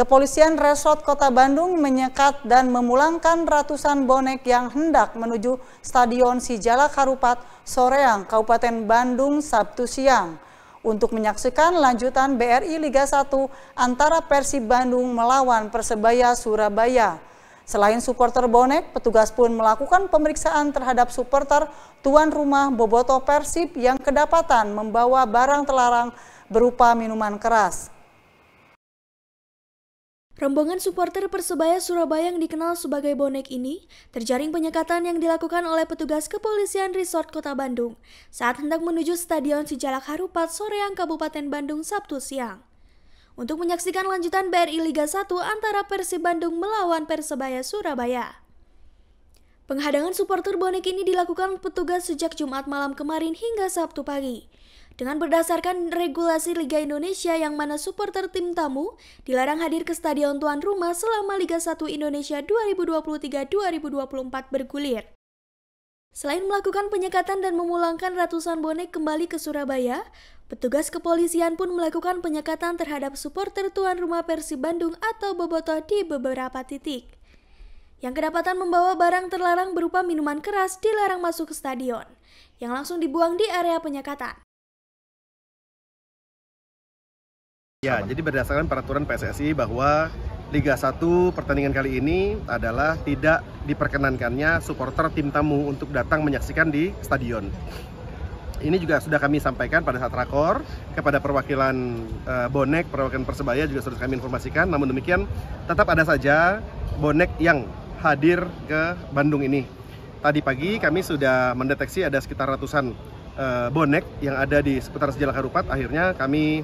Kepolisian Resort Kota Bandung menyekat dan memulangkan ratusan bonek yang hendak menuju Stadion Sijalak Harupat, Soreang, Kabupaten Bandung, Sabtu siang. Untuk menyaksikan lanjutan BRI Liga 1 antara Persib Bandung melawan Persebaya Surabaya. Selain supporter bonek, petugas pun melakukan pemeriksaan terhadap supporter tuan rumah Boboto Persib yang kedapatan membawa barang terlarang berupa minuman keras. Rombongan supporter Persebaya Surabaya yang dikenal sebagai bonek ini terjaring penyekatan yang dilakukan oleh petugas kepolisian resort kota Bandung saat hendak menuju Stadion Sijalak Harupat Soreang Kabupaten Bandung Sabtu siang. Untuk menyaksikan lanjutan BRI Liga 1 antara Persib Bandung melawan Persebaya Surabaya. Penghadangan supporter bonek ini dilakukan petugas sejak Jumat malam kemarin hingga Sabtu pagi dengan berdasarkan regulasi Liga Indonesia yang mana supporter tim tamu dilarang hadir ke stadion tuan rumah selama Liga 1 Indonesia 2023-2024 bergulir. Selain melakukan penyekatan dan memulangkan ratusan bonek kembali ke Surabaya, petugas kepolisian pun melakukan penyekatan terhadap supporter tuan rumah Persib Bandung atau Bobotoh di beberapa titik. Yang kedapatan membawa barang terlarang berupa minuman keras dilarang masuk ke stadion, yang langsung dibuang di area penyekatan. Ya, jadi berdasarkan peraturan PSSI bahwa Liga 1 pertandingan kali ini adalah tidak diperkenankannya supporter tim tamu untuk datang menyaksikan di stadion. Ini juga sudah kami sampaikan pada saat rakor kepada perwakilan eh, bonek, perwakilan persebaya juga sudah kami informasikan. Namun demikian, tetap ada saja bonek yang hadir ke Bandung ini. Tadi pagi kami sudah mendeteksi ada sekitar ratusan eh, bonek yang ada di seputar Sejalan Karupat. Akhirnya kami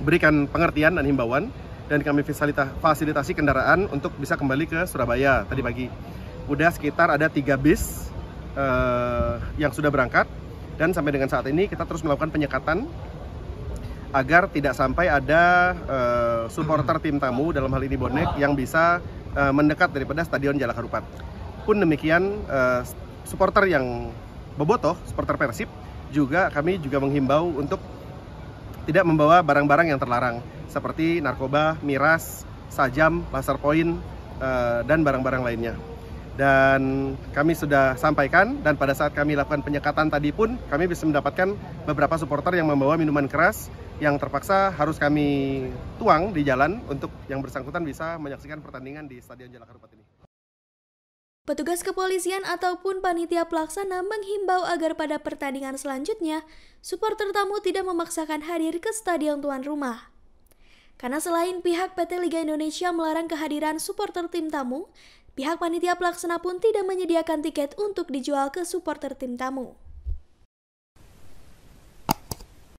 berikan pengertian dan himbauan dan kami fasilitasi kendaraan untuk bisa kembali ke Surabaya tadi pagi. Udah sekitar ada tiga bis uh, yang sudah berangkat dan sampai dengan saat ini kita terus melakukan penyekatan agar tidak sampai ada uh, supporter tim tamu dalam hal ini bonek yang bisa uh, mendekat daripada Stadion Jalak Harupat. Pun demikian uh, supporter yang bobotoh, supporter Persib juga kami juga menghimbau untuk tidak membawa barang-barang yang terlarang seperti narkoba, miras, sajam, laser point, eh, dan barang-barang lainnya. Dan kami sudah sampaikan dan pada saat kami lakukan penyekatan tadi pun kami bisa mendapatkan beberapa supporter yang membawa minuman keras yang terpaksa harus kami tuang di jalan untuk yang bersangkutan bisa menyaksikan pertandingan di Stadion Jalak ini. Petugas kepolisian ataupun panitia pelaksana menghimbau agar pada pertandingan selanjutnya, supporter tamu tidak memaksakan hadir ke stadion tuan rumah. Karena selain pihak PT Liga Indonesia melarang kehadiran supporter tim tamu, pihak panitia pelaksana pun tidak menyediakan tiket untuk dijual ke supporter tim tamu.